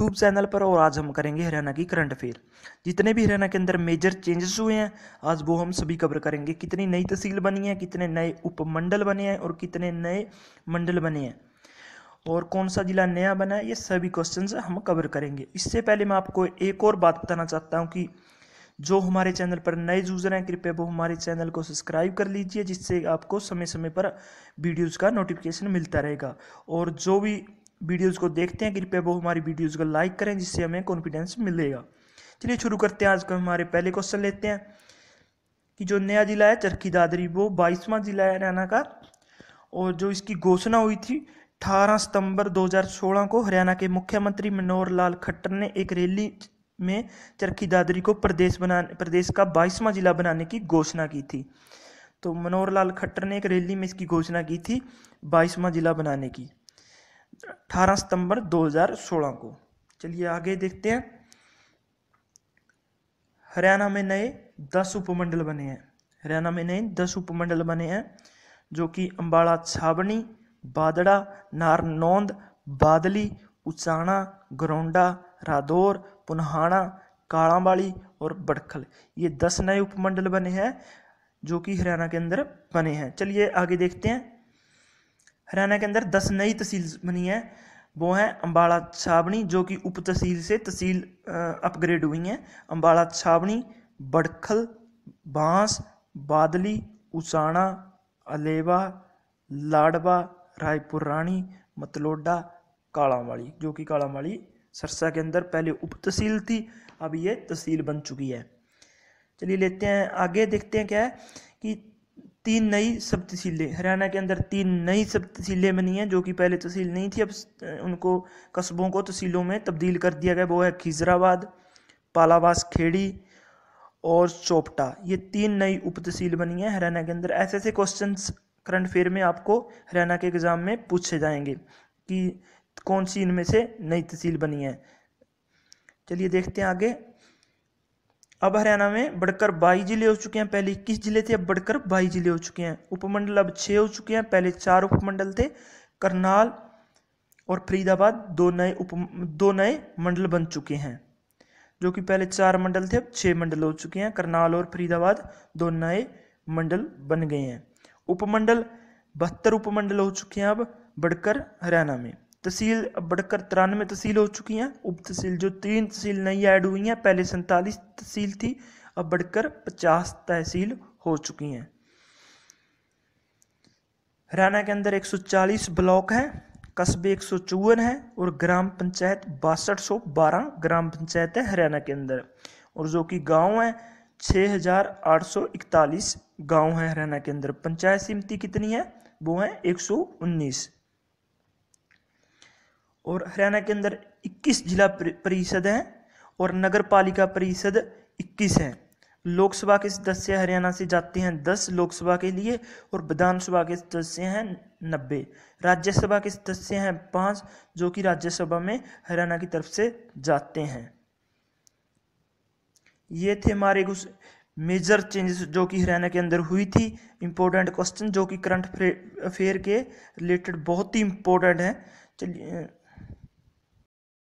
YouTube channel पर और आज हम करेंगे हरियाणा की करंट अफेयर जितने भी हरियाणा के अंदर मेजर चेंजेस हुए हैं आज वो हम सभी कवर करेंगे कितनी नई तहसील बनी है कितने नए उपमंडल बने हैं और कितने नए मंडल बने हैं और कौन सा ज़िला नया बना है ये सभी क्वेश्चन हम कवर करेंगे इससे पहले मैं आपको एक और बात बताना चाहता हूँ कि जो हमारे चैनल पर नए यूज़र हैं कृपया वो हमारे चैनल को सब्सक्राइब कर लीजिए जिससे आपको समय समय पर वीडियोज़ का नोटिफिकेशन मिलता रहेगा और जो भी वीडियोस को देखते हैं कृपया वो हमारी वीडियोस को लाइक करें जिससे हमें कॉन्फिडेंस मिलेगा चलिए शुरू करते हैं आज का हमारे पहले क्वेश्चन लेते हैं कि जो नया ज़िला है चरखी दादरी वो बाईसवां ज़िला है हरियाणा का और जो इसकी घोषणा हुई थी 18 सितंबर 2016 को हरियाणा के मुख्यमंत्री मनोहर लाल खट्टर ने एक रैली में चरखी दादरी को प्रदेश बनाने प्रदेश का बाईसवां जिला बनाने की घोषणा की थी तो मनोहर लाल खट्टर ने एक रैली में इसकी घोषणा की थी बाईसवां जिला बनाने की अठारह सितंबर 2016 को चलिए आगे देखते हैं हरियाणा में नए दस उपमंडल बने हैं हरियाणा में नए दस उपमंडल बने हैं जो कि अंबाला छावनी बादड़ा नारनौंद बादली उचाणा गरौंडा रादौर पुनहाना कालाबाड़ी और बड़खल ये दस नए उपमंडल बने हैं जो कि हरियाणा के अंदर बने हैं चलिए आगे देखते हैं हरियाणा के अंदर दस नई तहसील बनी है वो हैं अम्बाला छावनी जो कि उप तहसील से तहसील अपग्रेड हुई हैं अम्बाला छावनी बड़खल बांस बादली उसाणा अलेवा लाडवा रायपुर रानी मतलोडा कालावाड़ी जो कि कालावाड़ी सरसा के अंदर पहले उप तहसील थी अब ये तहसील बन चुकी है चलिए लेते हैं आगे देखते हैं क्या है कि तीन नई सब तहसीलें हरियाणा के अंदर तीन नई सब तहसीलें बनी हैं जो कि पहले तहसील नहीं थी अब उनको कस्बों को तहसीलों में तब्दील कर दिया गया वो है खिजराबाद पालावास खेड़ी और चोपटा ये तीन नई उप तहसील बनी है हरियाणा के अंदर ऐसे ऐसे क्वेश्चन करंट अफेयर में आपको हरियाणा के एग्ज़ाम में पूछे जाएंगे कि कौन सी इनमें से नई तहसील बनी है चलिए देखते हैं आगे अब हरियाणा में बढ़कर बाईस जिले हो चुके हैं पहले इक्कीस जिले थे अब बढ़कर बाईस जिले हो चुके हैं उपमंडल अब छः हो चुके हैं पहले चार उपमंडल थे करनाल और फरीदाबाद दो नए उप दो नए मंडल बन चुके हैं जो कि पहले चार मंडल थे अब छः मंडल हो चुके हैं करनाल और फरीदाबाद दो नए मंडल बन गए हैं उपमंडल बहत्तर उपमंडल हो चुके हैं अब बढ़कर हरियाणा में तहसील बढ़कर तिरानवे तहसील हो चुकी हैं उप तहसील जो तीन तहसील नई ऐड हुई हैं पहले सैंतालीस तहसील थी अब बढ़कर पचास तहसील हो चुकी हैं हरियाणा के अंदर 140 ब्लॉक हैं कस्बे एक हैं और ग्राम पंचायत बासठ सौ बारह ग्राम पंचायत है हरियाणा के अंदर और जो कि गांव हैं 6,841 गांव हैं हरियाणा के अंदर पंचायत समिति कितनी है वो हैं 119 और हरियाणा के अंदर 21 जिला परिषद हैं और नगर पालिका परिषद 21 हैं लोकसभा के सदस्य हरियाणा से जाते हैं 10 लोकसभा के लिए और विधानसभा के सदस्य हैं नब्बे राज्यसभा के सदस्य हैं पाँच जो कि राज्यसभा में हरियाणा की तरफ से जाते हैं ये थे हमारे कुछ मेजर चेंजेस जो कि हरियाणा के अंदर हुई थी इम्पोर्टेंट क्वेश्चन जो कि करंट अफेयर के रिलेटेड बहुत ही इम्पोर्टेंट हैं चलिए